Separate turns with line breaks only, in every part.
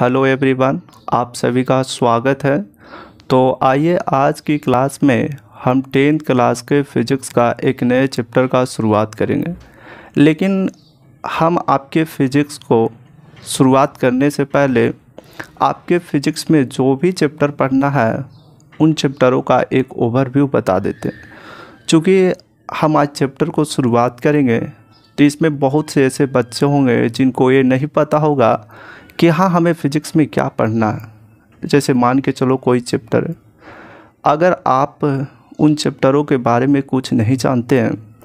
hello everyone आप सभी का स्वागत है तो आइए आज की क्लास में हम टेंथ क्लास के फिजिक्स का एक नए चैप्टर का शुरुआत करेंगे लेकिन हम आपके फिजिक्स को शुरुआत करने से पहले आपके फिजिक्स में जो भी चैप्टर पढ़ना है उन चैप्टरों का एक ओवरव्यू बता देते हैं चूँकि हम आज चैप्टर को शुरुआत करेंगे तो इसमें बहुत से ऐसे बच्चे होंगे जिनको ये नहीं पता होगा कि हाँ हमें फिज़िक्स में क्या पढ़ना है जैसे मान के चलो कोई चैप्टर अगर आप उन चैप्टरों के बारे में कुछ नहीं जानते हैं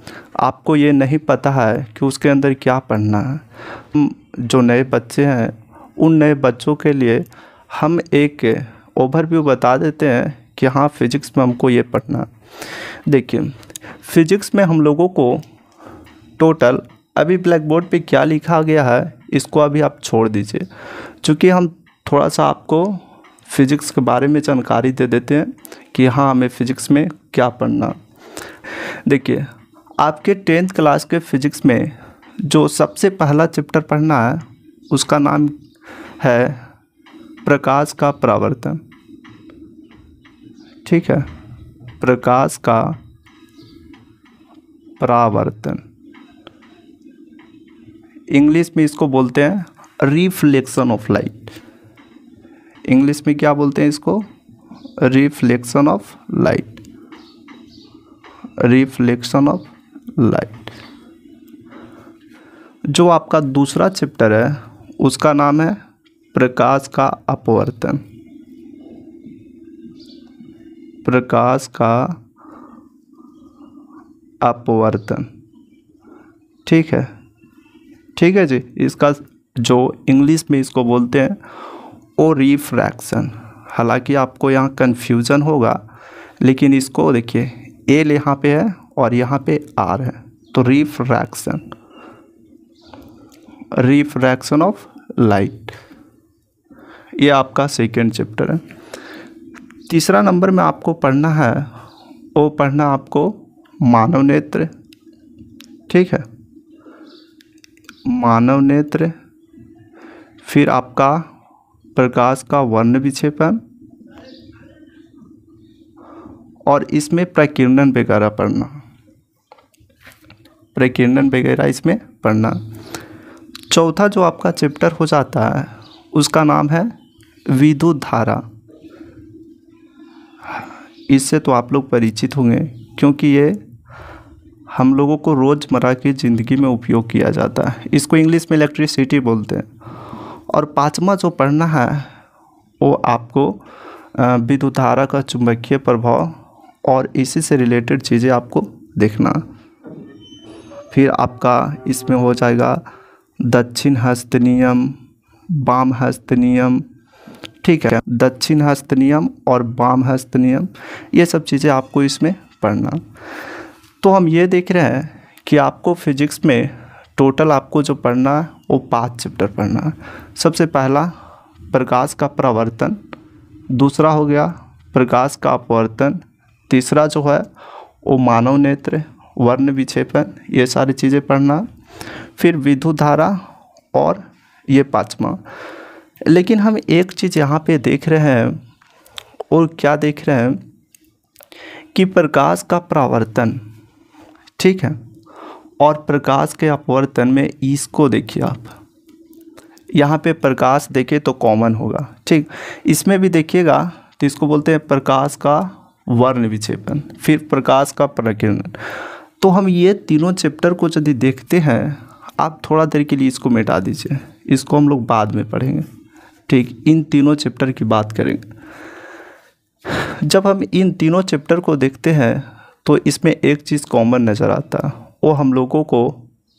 आपको ये नहीं पता है कि उसके अंदर क्या पढ़ना है जो नए बच्चे हैं उन नए बच्चों के लिए हम एक ओवरव्यू बता देते हैं कि हाँ फिज़िक्स में हमको ये पढ़ना देखिए फिज़िक्स में हम लोगों को टोटल अभी ब्लैक बोर्ड पर क्या लिखा गया है इसको अभी आप छोड़ दीजिए चूँकि हम थोड़ा सा आपको फिज़िक्स के बारे में जानकारी दे देते हैं कि हाँ हमें फ़िज़िक्स में क्या पढ़ना देखिए आपके टेंथ क्लास के फिज़िक्स में जो सबसे पहला चैप्टर पढ़ना है उसका नाम है प्रकाश का परावर्तन ठीक है प्रकाश का परावर्तन इंग्लिश में इसको बोलते हैं रिफ्लेक्शन ऑफ लाइट इंग्लिश में क्या बोलते हैं इसको reflection of light reflection of light जो आपका दूसरा चैप्टर है उसका नाम है प्रकाश का अपवर्तन प्रकाश का अपवर्तन ठीक है ठीक है जी इसका जो इंग्लिश में इसको बोलते हैं ओ रिफ्रैक्शन हालांकि आपको यहाँ कन्फ्यूज़न होगा लेकिन इसको देखिए एल यहाँ पे है और यहाँ पे आर है तो रिफ्रैक्शन रिफ्रैक्शन ऑफ लाइट ये आपका सेकेंड चैप्टर है तीसरा नंबर में आपको पढ़ना है वो पढ़ना आपको मानव नेत्र ठीक है मानव नेत्र फिर आपका प्रकाश का वर्ण विक्षेपण और इसमें प्रकीर्णन वगैरह पढ़ना प्रकीर्णन वगैरह इसमें पढ़ना चौथा जो आपका चैप्टर हो जाता है उसका नाम है विद्युत धारा इससे तो आप लोग परिचित होंगे क्योंकि ये हम लोगों को रोज़मर्रा की ज़िंदगी में उपयोग किया जाता है इसको इंग्लिश में इलेक्ट्रिसिटी बोलते हैं और पाँचवा जो पढ़ना है वो आपको विद्युत धारा का चुंबकीय प्रभाव और इसी से रिलेटेड चीज़ें आपको देखना फिर आपका इसमें हो जाएगा दक्षिण हस्त नियम बाम हस्त नियम ठीक है दक्षिण हस्त नियम और बाम हस्त नियम ये सब चीज़ें आपको इसमें पढ़ना तो हम ये देख रहे हैं कि आपको फिजिक्स में टोटल आपको जो पढ़ना है वो पाँच चैप्टर पढ़ना है सबसे पहला प्रकाश का प्रवर्तन दूसरा हो गया प्रकाश का अपवर्तन तीसरा जो है वो मानव नेत्र वर्ण विक्षेपण ये सारी चीज़ें पढ़ना फिर विधु धारा और ये पाँचवा लेकिन हम एक चीज़ यहाँ पे देख रहे हैं और क्या देख रहे हैं कि प्रकाश का प्रावर्तन ठीक है और प्रकाश के अपवर्तन में इसको देखिए आप यहाँ पे प्रकाश देखे तो कॉमन होगा ठीक इसमें भी देखिएगा तो इसको बोलते हैं प्रकाश का वर्ण विक्षेपण फिर प्रकाश का प्रकीर्णन तो हम ये तीनों चैप्टर को यदि देखते हैं आप थोड़ा देर के लिए इसको मिटा दीजिए इसको हम लोग बाद में पढ़ेंगे ठीक इन तीनों चैप्टर की बात करेंगे जब हम इन तीनों चैप्टर को देखते हैं तो इसमें एक चीज़ कॉमन नज़र आता वो हम लोगों को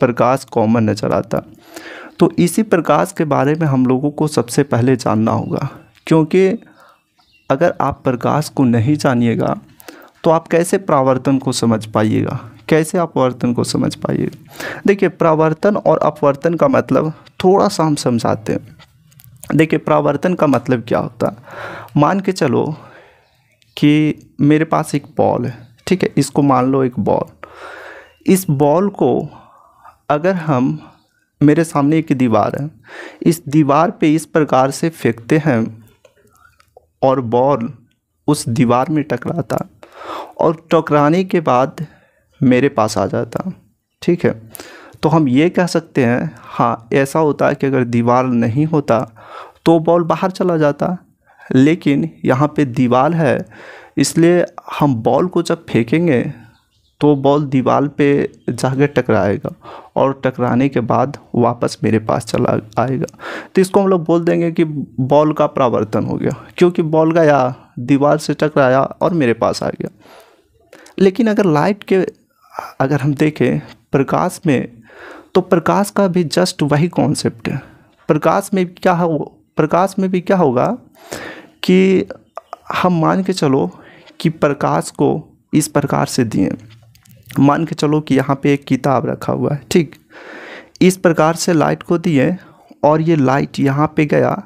प्रकाश कॉमन नज़र आता तो इसी प्रकाश के बारे में हम लोगों को सबसे पहले जानना होगा क्योंकि अगर आप प्रकाश को नहीं जानिएगा तो आप कैसे प्रावर्तन को समझ पाइएगा कैसे अपवर्तन को समझ पाइएगा देखिए प्रावर्तन और अपवर्तन का मतलब थोड़ा सा हम समझाते हैं देखिए प्रावर्तन का मतलब क्या होता है मान के चलो कि मेरे पास एक बॉल है ठीक है इसको मान लो एक बॉल इस बॉल को अगर हम मेरे सामने एक दीवार है इस दीवार पे इस प्रकार से फेंकते हैं और बॉल उस दीवार में टकराता और टकराने के बाद मेरे पास आ जाता ठीक है तो हम ये कह सकते हैं हाँ ऐसा होता है कि अगर दीवार नहीं होता तो बॉल बाहर चला जाता लेकिन यहाँ पे दीवार है इसलिए हम बॉल को जब फेंकेंगे तो बॉल दीवार पे जाकर टकराएगा और टकराने के बाद वापस मेरे पास चला आएगा तो इसको हम लोग बोल देंगे कि बॉल का प्रावर्तन हो गया क्योंकि बॉल गया दीवार से टकराया और मेरे पास आ गया लेकिन अगर लाइट के अगर हम देखें प्रकाश में तो प्रकाश का भी जस्ट वही कॉन्सेप्ट है प्रकाश में क्या हो प्रकाश में भी क्या होगा कि हम मान के चलो कि प्रकाश को इस प्रकार से दिए मान के चलो कि यहाँ पे एक किताब रखा हुआ है ठीक इस प्रकार से लाइट को दिए और ये लाइट यहाँ पे गया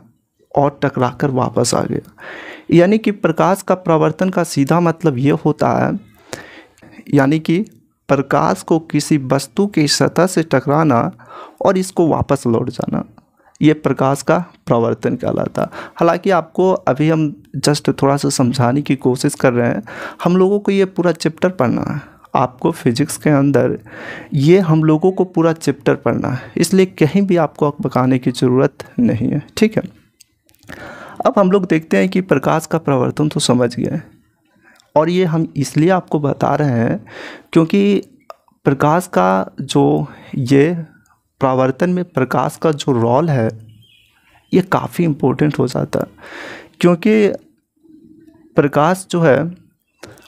और टकरा कर वापस आ गया यानी कि प्रकाश का प्रवर्तन का सीधा मतलब ये होता है यानी कि प्रकाश को किसी वस्तु की सतह से टकराना और इसको वापस लौट जाना ये प्रकाश का प्रवर्तन कहलाता हालांकि आपको अभी हम जस्ट थोड़ा सा समझाने की कोशिश कर रहे हैं हम लोगों को ये पूरा चैप्टर पढ़ना है आपको फिजिक्स के अंदर ये हम लोगों को पूरा चैप्टर पढ़ना है इसलिए कहीं भी आपको अकबकाने की ज़रूरत नहीं है ठीक है अब हम लोग देखते हैं कि प्रकाश का प्रवर्तन तो समझ गए और ये हम इसलिए आपको बता रहे हैं क्योंकि प्रकाश का जो ये प्रावर्तन में प्रकाश का जो रोल है ये काफ़ी इम्पोर्टेंट हो जाता है क्योंकि प्रकाश जो है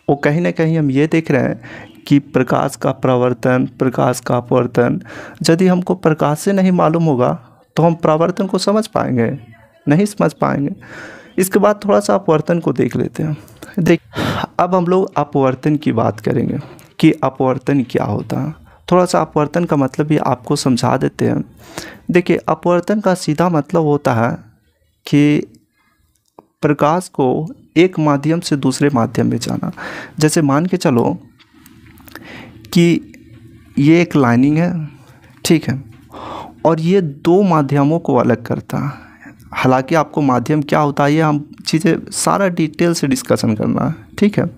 वो कहीं ना कहीं हम ये देख रहे हैं कि प्रकाश का प्रवर्तन प्रकाश का अपवर्तन यदि हमको प्रकाश से नहीं मालूम होगा तो हम प्रावर्तन को समझ पाएंगे नहीं समझ पाएंगे इसके बाद थोड़ा सा अपवर्तन को देख लेते हैं देख अब हम लोग अपवर्तन की बात करेंगे कि अपवर्तन क्या होता है थोड़ा सा अपवर्तन का मतलब भी आपको समझा देते हैं देखिए अपवर्तन का सीधा मतलब होता है कि प्रकाश को एक माध्यम से दूसरे माध्यम में जाना जैसे मान के चलो कि ये एक लाइनिंग है ठीक है और ये दो माध्यमों को अलग करता है हालांकि आपको माध्यम क्या होता है ये हम चीज़ें सारा डिटेल से डिस्कशन करना है ठीक है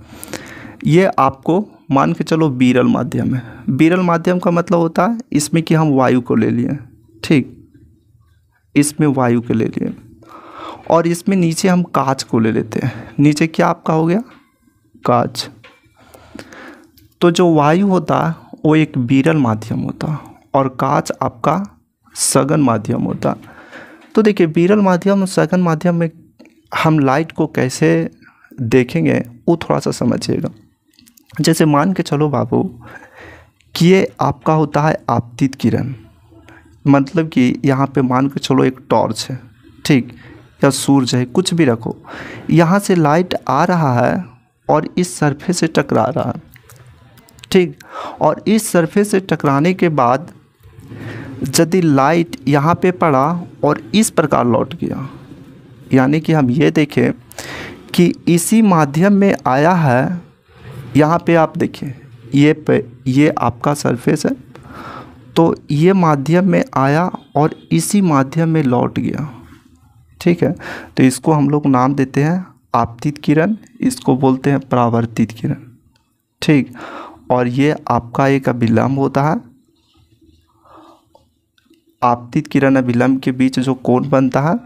ये आपको मान के चलो बीरल माध्यम है बीरल माध्यम का मतलब होता है इसमें कि हम वायु को ले लिए ठीक इसमें वायु को ले लिए और इसमें नीचे हम कांच को ले लेते हैं नीचे क्या आपका हो गया कांच तो जो वायु होता वो एक बीरल माध्यम होता और कांच आपका सघन माध्यम होता तो देखिए बीरल माध्यम और सघन माध्यम में हम लाइट को कैसे देखेंगे वो थोड़ा सा समझिएगा जैसे मान के चलो बाबू कि ये आपका होता है आपतित किरण मतलब कि यहाँ पे मान के चलो एक टॉर्च है ठीक या सूरज है कुछ भी रखो यहाँ से लाइट आ रहा है और इस सरफेस से टकरा रहा है ठीक और इस सरफेस से टकराने के बाद यदि लाइट यहाँ पे पड़ा और इस प्रकार लौट गया यानी कि हम ये देखें कि इसी माध्यम में आया है यहाँ पे आप देखिए ये पे ये आपका सरफेस है तो ये माध्यम में आया और इसी माध्यम में लौट गया ठीक है तो इसको हम लोग नाम देते हैं आपतित किरण इसको बोलते हैं परावर्तित किरण ठीक और ये आपका एक अभिलम्ब होता है आपतित किरण अभिलम्ब के बीच जो कोण बनता है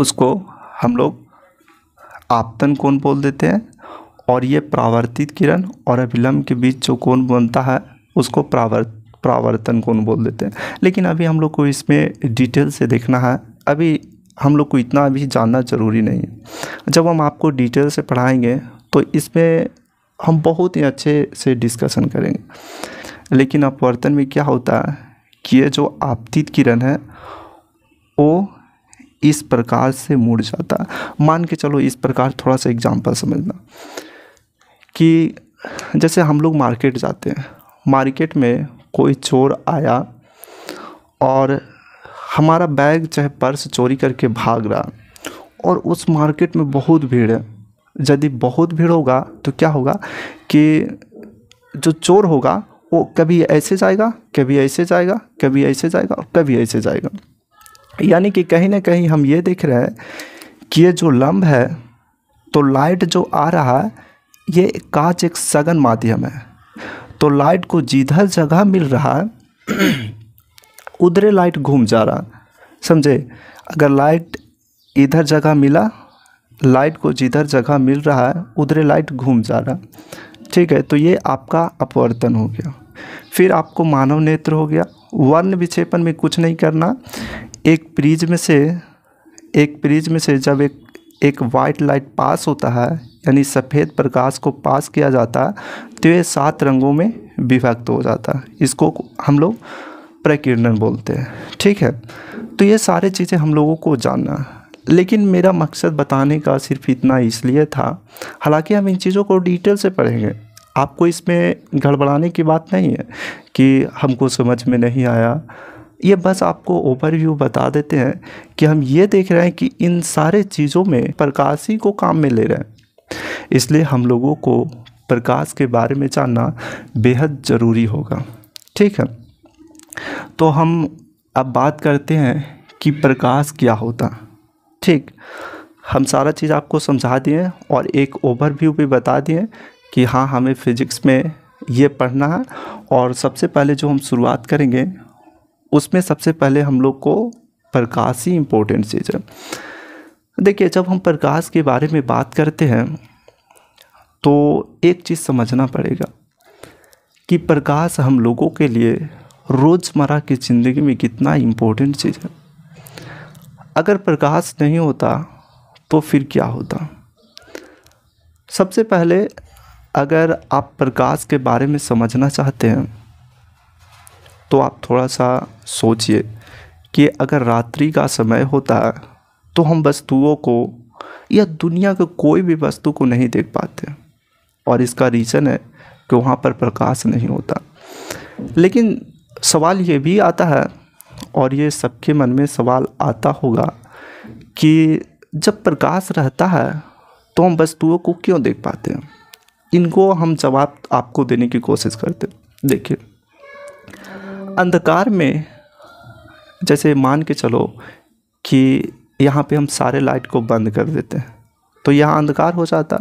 उसको हम लोग आपतन कोण बोल देते हैं और ये प्रावर्तित किरण और अभिलंब के बीच जो कोण बनता है उसको प्रावर्त प्रावर्तन कोण बोल देते हैं लेकिन अभी हम लोग को इसमें डिटेल से देखना है अभी हम लोग को इतना अभी जानना ज़रूरी नहीं है जब हम आपको डिटेल से पढ़ाएंगे तो इसमें हम बहुत ही अच्छे से डिस्कशन करेंगे लेकिन अपवर्तन में क्या होता है कि ये जो आपतित किरण है वो इस प्रकार से मुड़ जाता है मान के चलो इस प्रकार थोड़ा सा एग्जाम्पल समझना कि जैसे हम लोग मार्केट जाते हैं मार्केट में कोई चोर आया और हमारा बैग चाहे पर्स चोरी करके भाग रहा और उस मार्केट में बहुत भीड़ है यदि बहुत भीड़ होगा तो क्या होगा कि जो चोर होगा वो कभी ऐसे जाएगा कभी ऐसे जाएगा कभी ऐसे जाएगा और कभी ऐसे जाएगा यानी कि कहीं ना कहीं हम ये देख रहे हैं कि ये जो लम्ब है तो लाइट जो आ रहा है ये कांच एक सघन माध्यम है तो लाइट को जिधर जगह मिल रहा है उधरे लाइट घूम जा रहा समझे अगर लाइट इधर जगह मिला लाइट को जिधर जगह मिल रहा है उधरे लाइट घूम जा रहा ठीक है तो ये आपका अपवर्तन हो गया फिर आपको मानव नेत्र हो गया वर्ण विक्षेपण में कुछ नहीं करना एक प्रिज में से एक प्रिज में से जब एक एक वाइट लाइट पास होता है यानी सफ़ेद प्रकाश को पास किया जाता है तो ये सात रंगों में विभक्त हो जाता है इसको हम लोग प्रकीर्णन बोलते हैं ठीक है तो ये सारे चीज़ें हम लोगों को जानना लेकिन मेरा मकसद बताने का सिर्फ इतना इसलिए था हालांकि हम इन चीज़ों को डिटेल से पढ़ेंगे आपको इसमें गड़बड़ाने की बात नहीं है कि हमको समझ में नहीं आया ये बस आपको ओवरव्यू बता देते हैं कि हम ये देख रहे हैं कि इन सारे चीज़ों में प्रकाश ही को काम में ले रहे हैं इसलिए हम लोगों को प्रकाश के बारे में जानना बेहद ज़रूरी होगा ठीक है तो हम अब बात करते हैं कि प्रकाश क्या होता ठीक हम सारा चीज़ आपको समझा दिए और एक ओवरव्यू भी बता दिए कि हाँ हमें फिज़िक्स में ये पढ़ना है और सबसे पहले जो हम शुरुआत करेंगे उसमें सबसे पहले हम लोग को प्रकाश ही इम्पोर्टेंट चीज़ है देखिए जब हम प्रकाश के बारे में बात करते हैं तो एक चीज़ समझना पड़ेगा कि प्रकाश हम लोगों के लिए रोज़मर्रा की ज़िंदगी में कितना इम्पोर्टेंट चीज़ है अगर प्रकाश नहीं होता तो फिर क्या होता सबसे पहले अगर आप प्रकाश के बारे में समझना चाहते हैं तो आप थोड़ा सा सोचिए कि अगर रात्रि का समय होता तो हम वस्तुओं को या दुनिया के कोई भी वस्तु को नहीं देख पाते और इसका रीज़न है कि वहाँ पर प्रकाश नहीं होता लेकिन सवाल ये भी आता है और ये सबके मन में सवाल आता होगा कि जब प्रकाश रहता है तो हम वस्तुओं को क्यों देख पाते हैं इनको हम जवाब आपको देने की कोशिश करते हैं देखिए अंधकार में जैसे मान के चलो कि यहाँ पे हम सारे लाइट को बंद कर देते हैं तो यहाँ अंधकार हो जाता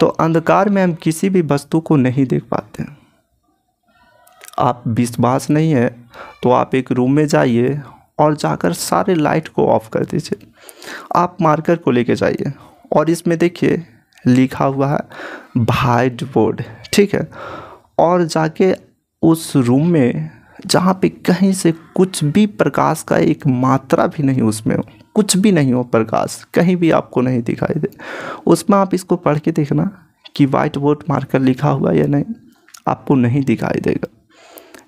तो अंधकार में हम किसी भी वस्तु को नहीं देख पाते आप विश्वास नहीं है तो आप एक रूम में जाइए और जाकर सारे लाइट को ऑफ कर दीजिए आप मार्कर को लेके जाइए और इसमें देखिए लिखा हुआ है वाइट बोर्ड ठीक है और जाके उस रूम में जहाँ पे कहीं से कुछ भी प्रकाश का एक मात्रा भी नहीं उसमें हो कुछ भी नहीं हो प्रकाश कहीं भी आपको नहीं दिखाई दे उसमें आप इसको पढ़ के देखना कि वाइट बोर्ड मार्कर लिखा हुआ या नहीं आपको नहीं दिखाई देगा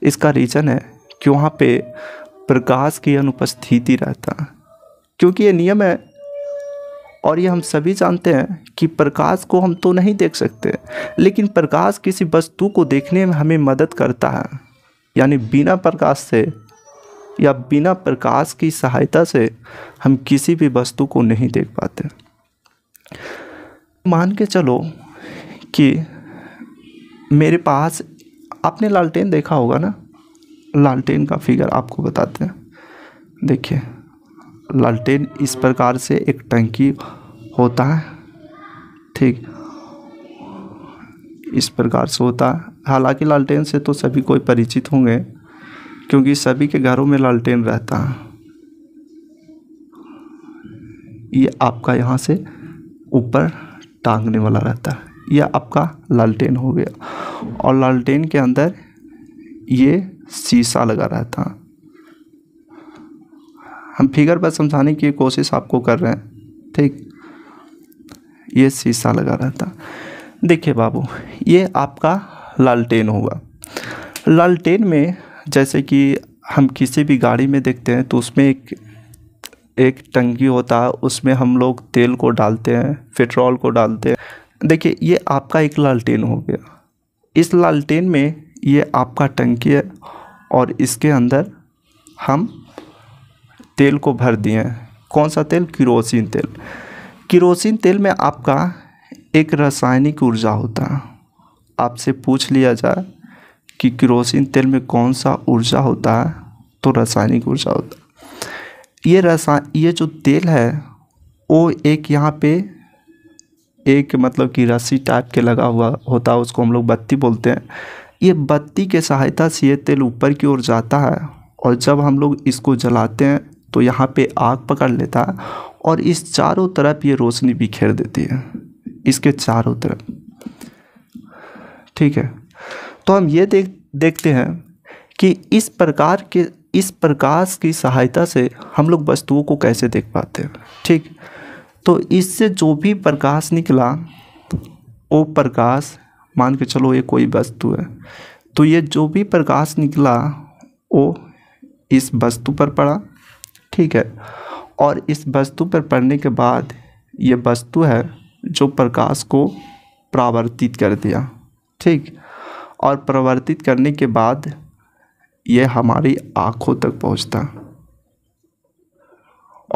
इसका रीज़न है कि वहाँ पे प्रकाश की अनुपस्थिति रहता है क्योंकि ये नियम है और ये हम सभी जानते हैं कि प्रकाश को हम तो नहीं देख सकते लेकिन प्रकाश किसी वस्तु को देखने में हमें मदद करता है यानी बिना प्रकाश से या बिना प्रकाश की सहायता से हम किसी भी वस्तु को नहीं देख पाते मान के चलो कि मेरे पास आपने लालटेन देखा होगा ना लालटेन का फिगर आपको बताते हैं देखिए लालटेन इस प्रकार से एक टंकी होता है ठीक इस प्रकार से होता है हालांकि लालटेन से तो सभी कोई परिचित होंगे क्योंकि सभी के घरों में लालटेन रहता है ये आपका यहाँ से ऊपर टांगने वाला रहता है यह आपका लालटेन हो गया और लालटेन के अंदर ये शीशा लगा रहता है हम फिगर पर समझाने की कोशिश आपको कर रहे हैं ठीक ये शीशा लगा रहता देखिए बाबू ये आपका लालटेन होगा लालटेन में जैसे कि हम किसी भी गाड़ी में देखते हैं तो उसमें एक एक टंकी होता है उसमें हम लोग तेल को डालते हैं पेट्रोल को डालते हैं देखिए ये आपका एक लालटेन हो गया इस लालटेन में ये आपका टंकी है और इसके अंदर हम तेल को भर दिए हैं कौन सा तेल किरोसिन तेल किरोसिन तेल में आपका एक रासायनिक ऊर्जा होता है आपसे पूछ लिया जाए कि क्रोसिन तेल में कौन सा ऊर्जा होता है तो रासायनिक ऊर्जा होता है ये रसा ये जो तेल है वो एक यहाँ पे एक मतलब कि रस्सी टाइप के लगा हुआ होता है उसको हम लोग बत्ती बोलते हैं ये बत्ती के सहायता से ये तेल ऊपर की ओर जाता है और जब हम लोग इसको जलाते हैं तो यहाँ पे आग पकड़ लेता है और इस चारों तरफ ये रोशनी बिखेर देती है इसके चारों तरफ ठीक है तो हम ये देख देखते हैं कि इस प्रकार के इस प्रकाश की सहायता से हम लोग वस्तुओं को कैसे देख पाते हैं ठीक तो इससे जो भी प्रकाश निकला वो प्रकाश मान के चलो ये कोई वस्तु है तो ये जो भी प्रकाश निकला वो इस वस्तु पर पड़ा ठीक है और इस वस्तु पर पड़ने के बाद ये वस्तु है जो प्रकाश को प्रावर्तित कर दिया ठीक और प्रवर्तित करने के बाद यह हमारी आँखों तक पहुँचता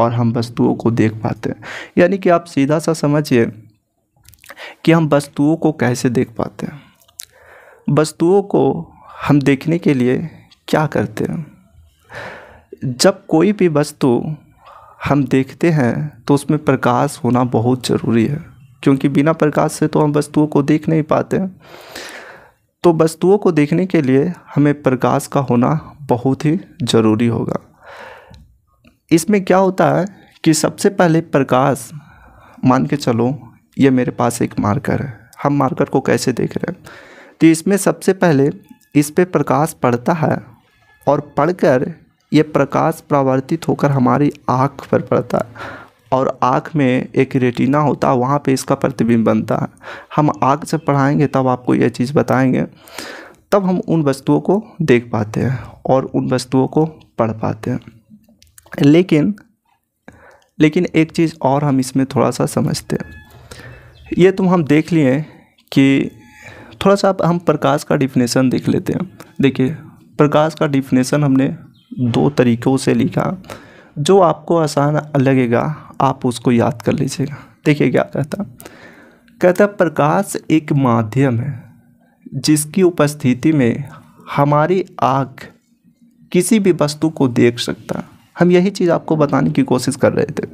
और हम वस्तुओं को देख पाते हैं यानी कि आप सीधा सा समझिए कि हम वस्तुओं को कैसे देख पाते हैं वस्तुओं को हम देखने के लिए क्या करते हैं जब कोई भी वस्तु हम देखते हैं तो उसमें प्रकाश होना बहुत ज़रूरी है क्योंकि बिना प्रकाश से तो हम वस्तुओं को देख नहीं पाते हैं तो वस्तुओं को देखने के लिए हमें प्रकाश का होना बहुत ही ज़रूरी होगा इसमें क्या होता है कि सबसे पहले प्रकाश मान के चलो ये मेरे पास एक मार्कर है हम मार्कर को कैसे देख रहे हैं तो इसमें सबसे पहले इस पर प्रकाश पड़ता है और पढ़कर ये प्रकाश प्रवर्तित होकर हमारी आँख पर पड़ता है और आँख में एक रेटिना होता है वहाँ पे इसका प्रतिबिंब बनता है हम आँख से पढ़ाएंगे तब आपको यह चीज़ बताएंगे तब हम उन वस्तुओं को देख पाते हैं और उन वस्तुओं को पढ़ पाते हैं लेकिन लेकिन एक चीज़ और हम इसमें थोड़ा सा समझते हैं ये तुम तो हम देख लिए कि थोड़ा सा हम प्रकाश का डिफिनेशन देख लेते हैं देखिए प्रकाश का डिफिनेशन हमने दो तरीक़ों से लिखा जो आपको आसान लगेगा आप उसको याद कर लीजिएगा देखिए क्या कहता कहता प्रकाश एक माध्यम है जिसकी उपस्थिति में हमारी आँख किसी भी वस्तु को देख सकता हम यही चीज़ आपको बताने की कोशिश कर रहे थे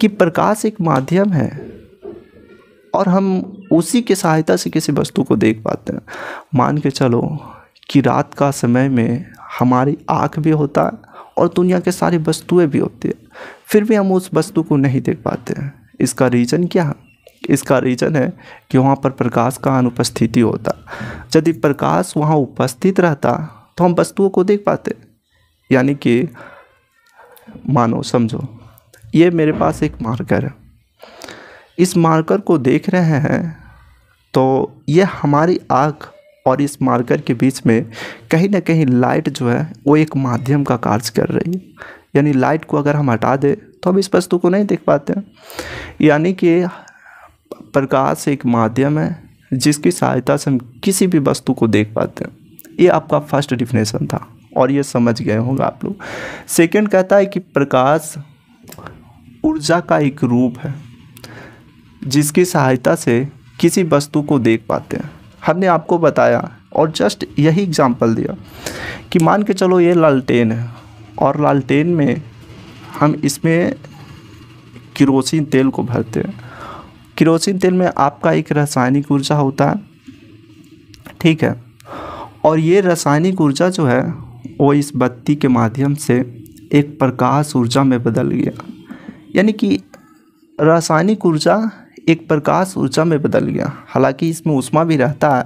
कि प्रकाश एक माध्यम है और हम उसी की सहायता से किसी वस्तु को देख पाते हैं मान के चलो कि रात का समय में हमारी आँख भी होता है और दुनिया के सारी वस्तुएं भी होती है फिर भी हम उस वस्तु को नहीं देख पाते हैं इसका रीज़न क्या है इसका रीज़न है कि वहाँ पर प्रकाश का अनुपस्थिति होता यदि प्रकाश वहाँ उपस्थित रहता तो हम वस्तुओं को देख पाते यानी कि मानो समझो ये मेरे पास एक मार्कर है इस मार्कर को देख रहे हैं तो ये हमारी आँख और इस मार्कर के बीच में कहीं ना कहीं लाइट जो है वो एक माध्यम का कार्य कर रही है यानी लाइट को अगर हम हटा दें तो हम इस वस्तु को नहीं देख पाते यानी कि प्रकाश एक माध्यम है जिसकी सहायता से हम किसी भी वस्तु को देख पाते हैं ये आपका फर्स्ट डिफिनेशन था और ये समझ गए होंगे आप लोग सेकंड कहता है कि प्रकाश ऊर्जा का एक रूप है जिसकी सहायता से किसी वस्तु को देख पाते हैं हमने आपको बताया और जस्ट यही एग्ज़ाम्पल दिया कि मान के चलो ये लालटेन है और लालटेन में हम इसमें किरोसिन तेल को भरते हैं किरोसिन तेल में आपका एक रासायनिक ऊर्जा होता है ठीक है और ये रासायनिक ऊर्जा जो है वो इस बत्ती के माध्यम से एक प्रकाश ऊर्जा में बदल गया यानी कि रासायनिक ऊर्जा एक प्रकाश ऊर्जा में बदल गया हालांकि इसमें उष्मा भी रहता है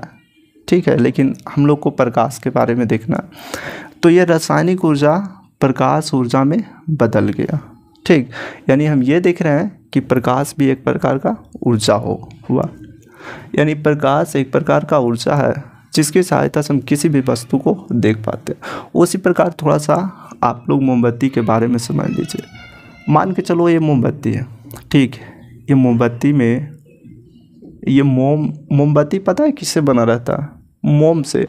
ठीक है लेकिन हम लोग को प्रकाश के बारे में देखना तो यह रासायनिक ऊर्जा प्रकाश ऊर्जा में बदल गया ठीक यानी हम ये देख रहे हैं कि प्रकाश भी एक प्रकार का ऊर्जा हो हुआ यानी प्रकाश एक प्रकार का ऊर्जा है जिसकी सहायता से हम किसी भी वस्तु को देख पाते हैं उसी प्रकार थोड़ा सा आप लोग मोमबत्ती के बारे में समझ लीजिए मान के चलो ये मोमबत्ती है ठीक है ये मोमबत्ती में ये मोम मोमबत्ती पता है किससे बना रहता मोम से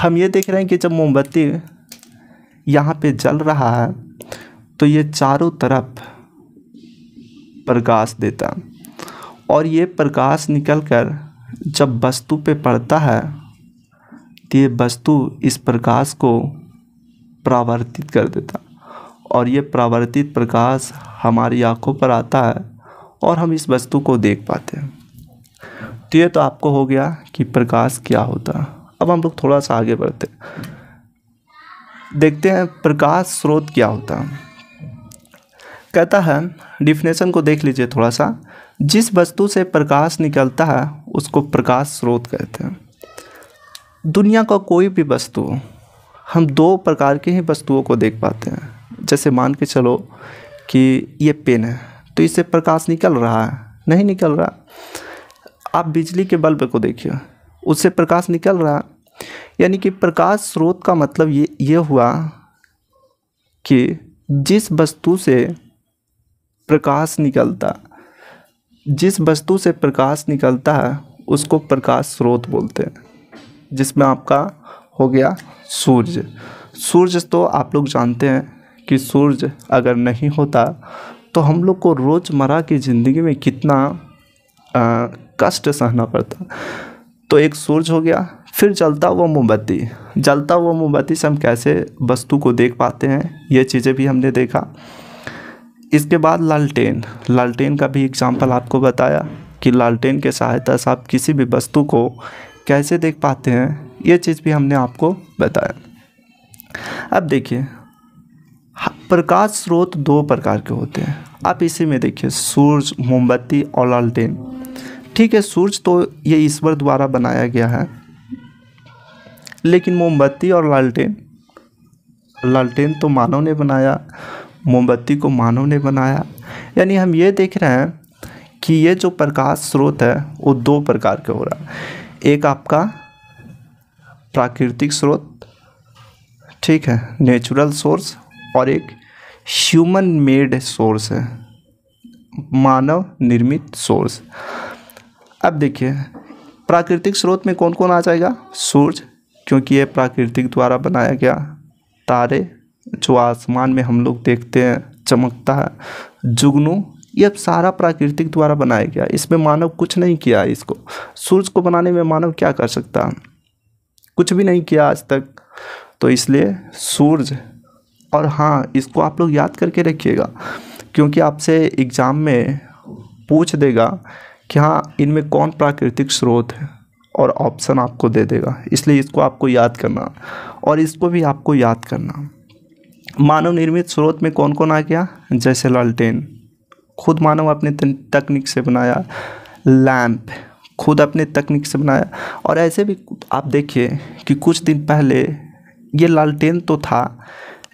हम ये देख रहे हैं कि जब मोमबत्ती यहाँ पे जल रहा है तो ये चारों तरफ प्रकाश देता और ये प्रकाश निकलकर जब वस्तु पे पड़ता है तो ये वस्तु इस प्रकाश को प्रावर्तित कर देता और ये प्रावर्तित प्रकाश हमारी आँखों पर आता है और हम इस वस्तु को देख पाते हैं तो ये तो आपको हो गया कि प्रकाश क्या होता अब हम लोग थोड़ा सा आगे बढ़ते देखते हैं प्रकाश स्रोत क्या होता कहता है डिफिनेशन को देख लीजिए थोड़ा सा जिस वस्तु से प्रकाश निकलता है उसको प्रकाश स्रोत कहते हैं दुनिया का कोई भी वस्तु हम दो प्रकार की ही वस्तुओं को देख पाते हैं जैसे मान के चलो कि ये पेन है तो इससे प्रकाश निकल रहा है नहीं निकल रहा आप बिजली के बल्ब को देखिए उससे प्रकाश निकल रहा यानी कि प्रकाश स्रोत का मतलब ये ये हुआ कि जिस वस्तु से प्रकाश निकलता जिस वस्तु से प्रकाश निकलता है उसको प्रकाश स्रोत बोलते हैं जिसमें आपका हो गया सूर्य सूर्य तो आप लोग जानते हैं कि सूर्य अगर नहीं होता तो हम लोग को रोज़मर्रा की ज़िंदगी में कितना आ, कष्ट सहना पड़ता तो एक सूरज हो गया फिर जलता हुआ मोमबत्ती जलता हुआ मोमबत्ती से हम कैसे वस्तु को देख पाते हैं ये चीज़ें भी हमने देखा इसके बाद लालटेन लालटेन का भी एग्जाम्पल आपको बताया कि लालटेन के सहायता से आप किसी भी वस्तु को कैसे देख पाते हैं ये चीज़ भी हमने आपको बताया अब देखिए प्रकाश स्रोत दो प्रकार के होते हैं आप इसी में देखिए सूरज मोमबत्ती और लालटेन ठीक है सूरज तो ये ईश्वर द्वारा बनाया गया है लेकिन मोमबत्ती और लालटेन लालटेन तो मानव ने बनाया मोमबत्ती को मानव ने बनाया यानी हम ये देख रहे हैं कि ये जो प्रकाश स्रोत है वो दो प्रकार के हो रहा है एक आपका प्राकृतिक स्रोत ठीक है नेचुरल सोर्स और एक ह्यूमन मेड सोर्स है मानव निर्मित सोर्स अब देखिए प्राकृतिक स्रोत में कौन कौन आ जाएगा सूर्य क्योंकि ये प्राकृतिक द्वारा बनाया गया तारे जो आसमान में हम लोग देखते हैं चमकता है जुगनू यह सारा प्राकृतिक द्वारा बनाया गया इसमें मानव कुछ नहीं किया इसको सूर्य को बनाने में मानव क्या कर सकता कुछ भी नहीं किया आज तक तो इसलिए सूर्य और हाँ इसको आप लोग याद करके रखिएगा क्योंकि आपसे एग्ज़ाम में पूछ देगा कि हाँ इनमें कौन प्राकृतिक स्रोत है और ऑप्शन आपको दे देगा इसलिए इसको आपको याद करना और इसको भी आपको याद करना मानव निर्मित स्रोत में कौन कौन आ गया जैसे लालटेन खुद मानव अपने तकनीक से बनाया लैम्प खुद अपने तकनीक से बनाया और ऐसे भी आप देखिए कि कुछ दिन पहले ये लालटेन तो था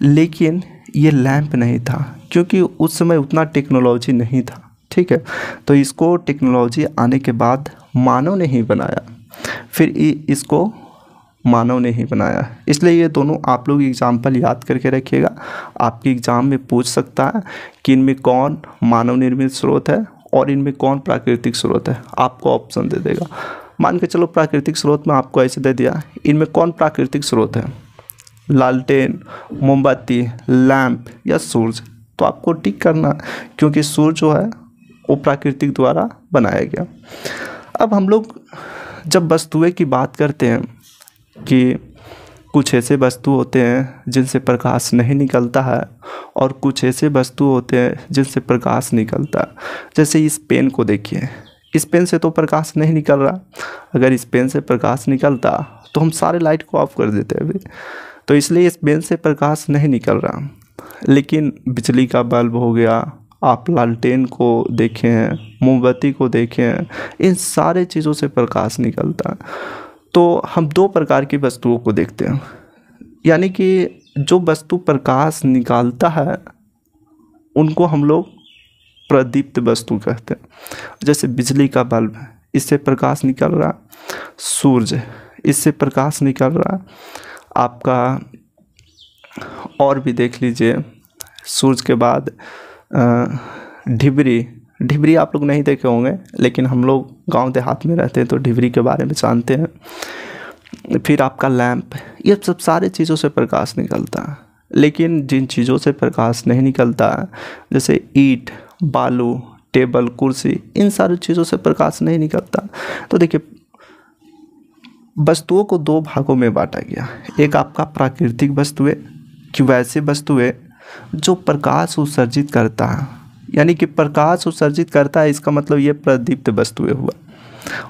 लेकिन ये लैंप नहीं था क्योंकि उस समय उतना टेक्नोलॉजी नहीं था ठीक है तो इसको टेक्नोलॉजी आने के बाद मानव ने ही बनाया फिर इसको मानव ने ही बनाया इसलिए ये दोनों आप लोग एग्जाम्पल याद करके रखिएगा आपके एग्ज़ाम में पूछ सकता है कि इनमें कौन मानव निर्मित स्रोत है और इनमें कौन प्राकृतिक स्रोत है आपको ऑप्शन दे देगा मान के चलो प्राकृतिक स्रोत में आपको ऐसे दे दिया इनमें कौन प्राकृतिक स्रोत है लालटेन मोमबत्ती लैम्प या सूरज तो आपको टिक करना क्योंकि सूर्य जो है वो प्राकृतिक द्वारा बनाया गया अब हम लोग जब वस्तुएं की बात करते हैं कि कुछ ऐसे वस्तु होते हैं जिनसे प्रकाश नहीं निकलता है और कुछ ऐसे वस्तु होते हैं जिनसे प्रकाश निकलता है जैसे इस पेन को देखिए इस पेन से तो प्रकाश नहीं निकल रहा अगर इस पेन से प्रकाश निकलता तो हम सारे लाइट को ऑफ कर देते अभी तो इसलिए इस बेल से प्रकाश नहीं निकल रहा लेकिन बिजली का बल्ब हो गया आप लालटेन को देखें मोमबत्ती को देखें इन सारे चीज़ों से प्रकाश निकलता है तो हम दो प्रकार की वस्तुओं को देखते हैं यानी कि जो वस्तु प्रकाश निकालता है उनको हम लोग प्रदीप्त वस्तु कहते हैं जैसे बिजली का बल्ब है इससे प्रकाश निकल रहा सूरज इससे प्रकाश निकल रहा आपका और भी देख लीजिए सूरज के बाद ढिबरी ढिबरी आप लोग नहीं देखे होंगे लेकिन हम लोग गांव देहात में रहते हैं तो ढिबरी के बारे में जानते हैं फिर आपका लैंप ये सब सारे चीज़ों से प्रकाश निकलता है लेकिन जिन चीज़ों से प्रकाश नहीं निकलता है जैसे ईट बालू टेबल कुर्सी इन सारी चीज़ों से प्रकाश नहीं निकलता तो देखिए वस्तुओं को दो भागों में बांटा गया एक आपका प्राकृतिक वस्तुएं कि वैसे वस्तुएं जो प्रकाश उत्सर्जित करता है यानी कि प्रकाश उत्सर्जित करता है इसका मतलब ये प्रदीप्त वस्तुएं हुआ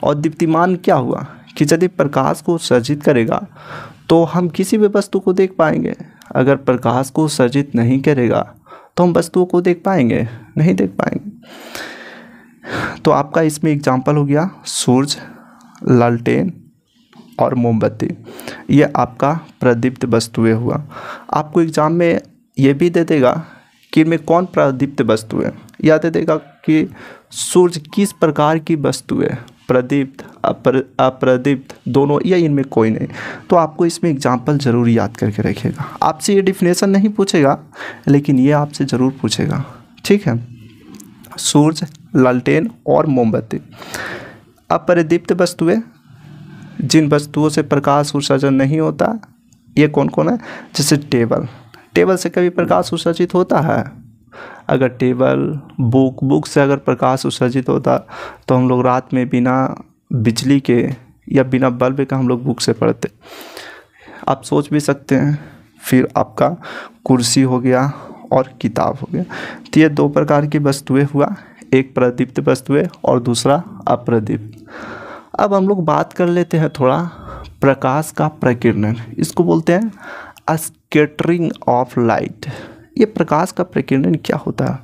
और दीप्तिमान क्या हुआ कि यदि प्रकाश को उत्सर्जित करेगा तो हम किसी भी वस्तु को देख पाएंगे अगर प्रकाश को उत्सर्जित नहीं करेगा तो हम वस्तुओं को देख पाएंगे नहीं देख पाएंगे तो आपका इसमें एग्जाम्पल हो गया सूर्य लालटेन और मोमबत्ती ये आपका प्रदीप्त वस्तुएँ हुआ आपको एग्ज़ाम में ये भी दे देगा कि इनमें कौन प्रदीप्त है या दे देगा कि सूर्य किस प्रकार की वस्तुएँ प्रदीप्त अप्र अप्रदीप्त दोनों या इनमें कोई नहीं तो आपको इसमें एग्जाम्पल ज़रूर याद करके रखेगा आपसे ये डिफिनेशन नहीं पूछेगा लेकिन ये आपसे ज़रूर पूछेगा ठीक है सूर्य लालटेन और मोमबत्ती अप्रदीप्त वस्तुएं जिन वस्तुओं से प्रकाश उत्सर्जन नहीं होता ये कौन कौन है जैसे टेबल टेबल से कभी प्रकाश उत्सर्जित होता है अगर टेबल बुक बुक से अगर प्रकाश उत्सर्जित होता तो हम लोग रात में बिना बिजली के या बिना बल्ब के हम लोग बुक से पढ़ते आप सोच भी सकते हैं फिर आपका कुर्सी हो गया और किताब हो गया तो ये दो प्रकार की वस्तुएं हुआ एक प्रदीप्त वस्तुएं और दूसरा अप्रदीप्त अब हम लोग बात कर लेते हैं थोड़ा प्रकाश का प्रकीर्णन इसको बोलते हैं अस्केटरिंग ऑफ लाइट ये प्रकाश का प्रकीर्णन क्या होता है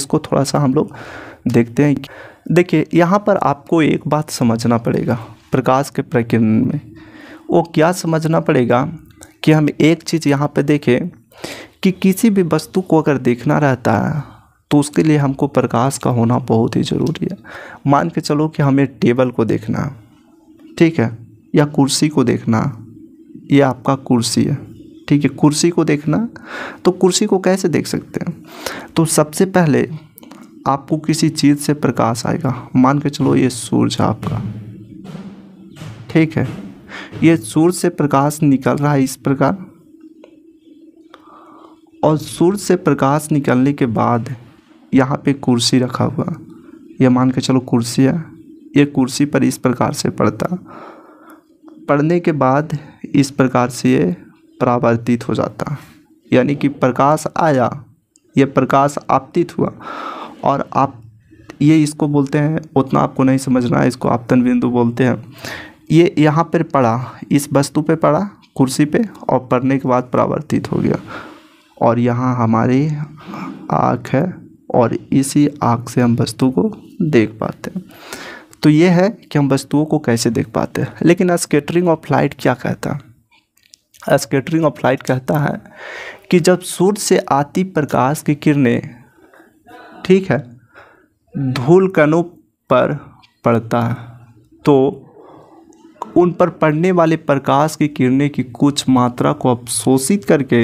इसको थोड़ा सा हम लोग देखते हैं देखिए यहाँ पर आपको एक बात समझना पड़ेगा प्रकाश के प्रकीर्णन में वो क्या समझना पड़ेगा कि हम एक चीज़ यहाँ पे देखें कि किसी भी वस्तु को अगर देखना रहता है तो उसके लिए हमको प्रकाश का होना बहुत ही ज़रूरी है मान के चलो कि हमें टेबल को देखना ठीक है या कुर्सी को देखना ये आपका कुर्सी है ठीक है कुर्सी को देखना तो कुर्सी को कैसे देख सकते हैं तो सबसे पहले आपको किसी चीज़ से प्रकाश आएगा मान के चलो ये सूरज आपका ठीक है ये सूर्य से प्रकाश निकल रहा है इस प्रकार और सूर्य से प्रकाश निकलने के बाद यहाँ पे कुर्सी रखा हुआ यह मान के चलो कुर्सी है ये कुर्सी पर इस प्रकार से पड़ता पढ़ने के बाद इस प्रकार से ये परावर्तित हो जाता यानी कि प्रकाश आया ये प्रकाश आपतित हुआ और आप ये इसको बोलते हैं उतना आपको नहीं समझना है इसको आपतन बिंदु बोलते हैं ये यहाँ पर पड़ा इस वस्तु पे पड़ा कुर्सी पे और पढ़ने के बाद परावर्तित हो गया और यहाँ हमारी आँख है और इसी आँख से हम वस्तु को देख पाते हैं तो ये है कि हम वस्तुओं को कैसे देख पाते हैं लेकिन स्केटरिंग ऑफ लाइट क्या कहता है स्केटरिंग ऑफ लाइट कहता है कि जब सूर्य से आती प्रकाश की किरणें ठीक है धूल कणों पर पड़ता है तो उन पर पड़ने वाले प्रकाश की किरणें की कुछ मात्रा को अवशोषित करके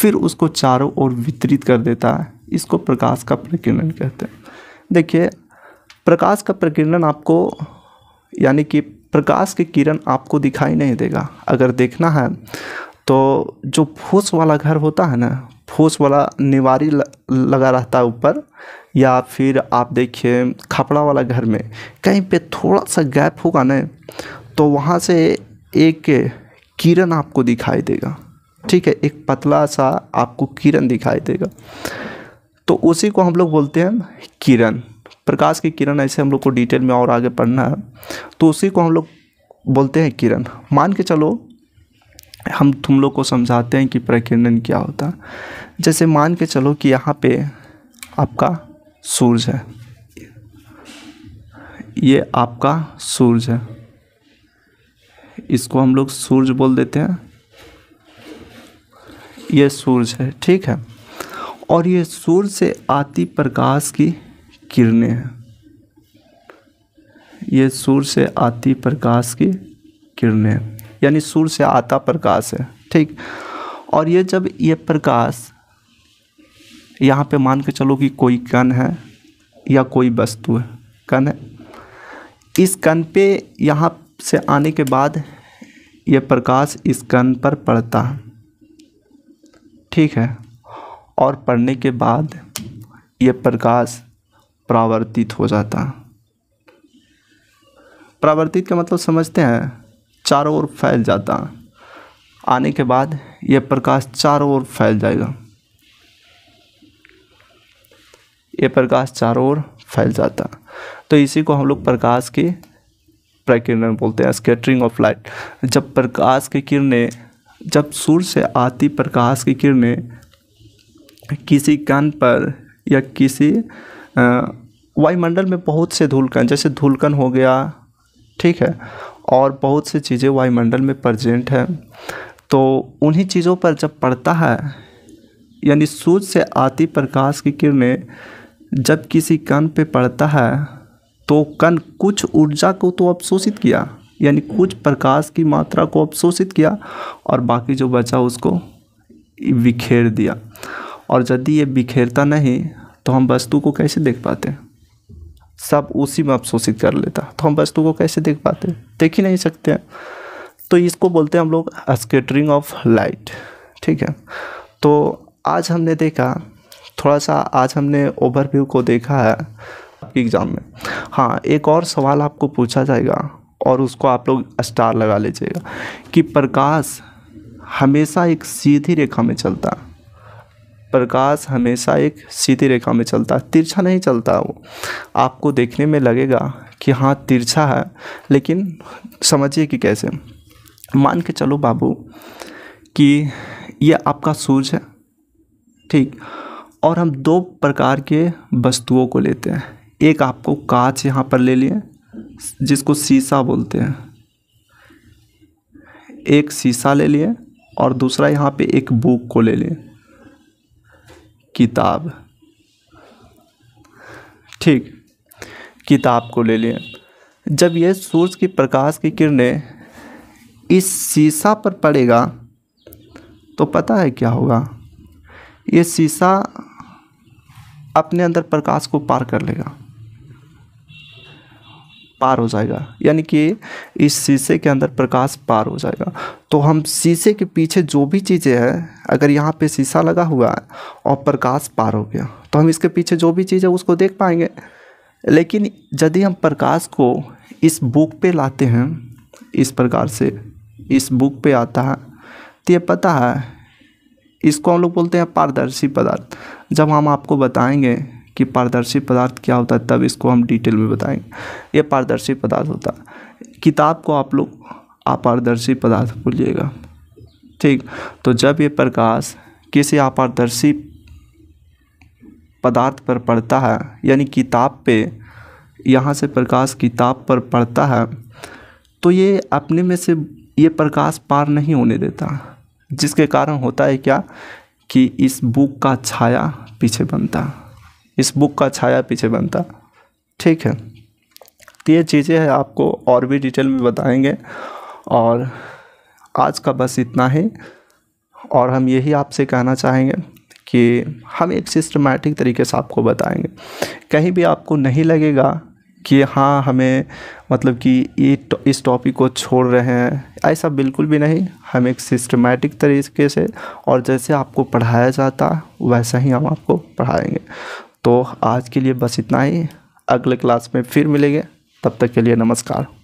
फिर उसको चारों ओर वितरित कर देता है इसको प्रकाश का प्रकीर्णन कहते हैं देखिए प्रकाश का प्रकीर्णन आपको यानी कि प्रकाश की किरण आपको दिखाई नहीं देगा अगर देखना है तो जो फूस वाला घर होता है ना फूस वाला निवारी लगा रहता है ऊपर या फिर आप देखिए खपड़ा वाला घर में कहीं पे थोड़ा सा गैप होगा ना तो वहाँ से एक किरण आपको दिखाई देगा ठीक है एक पतला सा आपको किरण दिखाई देगा तो उसी को हम लोग बोलते हैं किरण प्रकाश की किरण ऐसे हम लोग को डिटेल में और आगे पढ़ना है तो उसी को हम लोग बोलते हैं किरण मान के चलो हम तुम लोग को समझाते हैं कि प्रकीर्णन क्या होता है जैसे मान के चलो कि यहाँ पे आपका सूरज है ये आपका सूरज है इसको हम लोग सूरज बोल देते हैं ये सूरज है ठीक है और ये सूर्य से आती प्रकाश की किरणें हैं ये सूर्य से आती प्रकाश की किरणें यानी सूर्य से आता प्रकाश है ठीक और ये जब ये प्रकाश यहाँ पे मान के चलो कि कोई कण है या कोई वस्तु है कण है इस कण पे यहाँ से आने के बाद यह प्रकाश इस कण पर पड़ता है ठीक है और पढ़ने के बाद ये प्रकाश प्रावर्तित हो जाता प्रावर्तित का मतलब समझते हैं चारों ओर फैल जाता आने के बाद यह प्रकाश चारों ओर फैल जाएगा यह प्रकाश चारों ओर फैल जाता तो इसी को हम लोग प्रकाश की प्रकिरण बोलते हैं स्केटरिंग ऑफ लाइट जब प्रकाश की किरणें जब सूर्य से आती प्रकाश की किरणें किसी कान पर या किसी वायुमंडल में बहुत से धूलकण जैसे धूलकण हो गया ठीक है और बहुत सी चीज़ें वायुमंडल में प्रजेंट हैं तो उन्हीं चीज़ों पर जब पड़ता है यानी सूर्य से आती प्रकाश की किरणें जब किसी कण पे पड़ता है तो कण कुछ ऊर्जा को तो अवशोषित किया यानी कुछ प्रकाश की मात्रा को अवशोषित किया और बाकी जो बचा उसको बिखेर दिया और यदि ये बिखेरता नहीं तो हम वस्तु को कैसे देख पाते सब उसी में अवशोषित कर लेता तो हम वस्तु को कैसे देख पाते देख ही नहीं सकते हैं तो इसको बोलते हैं हम लोग स्केटरिंग ऑफ लाइट ठीक है तो आज हमने देखा थोड़ा सा आज हमने ओवरव्यू को देखा है एग्ज़ाम में हाँ एक और सवाल आपको पूछा जाएगा और उसको आप लोग स्टार लगा लीजिएगा कि प्रकाश हमेशा एक सीधी रेखा में चलता है प्रकाश हमेशा एक सीधी रेखा में चलता है तिरछा नहीं चलता वो आपको देखने में लगेगा कि हाँ तिरछा है लेकिन समझिए कि कैसे मान के चलो बाबू कि यह आपका सूर्य है ठीक और हम दो प्रकार के वस्तुओं को लेते हैं एक आपको कांच यहाँ पर ले लिए जिसको शीशा बोलते हैं एक शीशा ले लिए और दूसरा यहाँ पे एक बुक को ले लिए किताब ठीक किताब को ले लिए जब यह सूर्य की प्रकाश की किरणें इस शीशा पर पड़ेगा तो पता है क्या होगा ये शीशा अपने अंदर प्रकाश को पार कर लेगा पार हो जाएगा यानी कि इस शीशे के अंदर प्रकाश पार हो जाएगा तो हम शीशे के पीछे जो भी चीज़ें हैं अगर यहाँ पे शीशा लगा हुआ है और प्रकाश पार हो गया तो हम इसके पीछे जो भी चीज़ है उसको देख पाएंगे लेकिन यदि हम प्रकाश को इस बुक पे लाते हैं इस प्रकार से इस बुक पे आता है तो ये पता है इसको हम लोग बोलते हैं पारदर्शी पदार्थ जब हम आपको बताएंगे कि पारदर्शी पदार्थ क्या होता है तब इसको हम डिटेल में बताएंगे ये पारदर्शी पदार्थ होता है किताब को आप लोग अपारदर्शी पदार्थ बोलिएगा ठीक तो जब ये प्रकाश किसी अपारदर्शी पदार्थ पर पड़ता है यानी किताब पे यहाँ से प्रकाश किताब पर पड़ता है तो ये अपने में से ये प्रकाश पार नहीं होने देता जिसके कारण होता है क्या कि इस बुक का छाया पीछे बनता है इस बुक का छाया पीछे बनता ठीक है तो ये चीज़ें हैं आपको और भी डिटेल में बताएंगे और आज का बस इतना ही और हम यही आपसे कहना चाहेंगे कि हम एक सिस्टमेटिक तरीके से आपको बताएंगे कहीं भी आपको नहीं लगेगा कि हाँ हमें मतलब कि ये इस टॉपिक को छोड़ रहे हैं ऐसा बिल्कुल भी नहीं हम एक सिस्टमेटिक तरीके से और जैसे आपको पढ़ाया जाता वैसा ही हम आपको पढ़ाएंगे तो आज के लिए बस इतना ही अगले क्लास में फिर मिलेंगे तब तक के लिए नमस्कार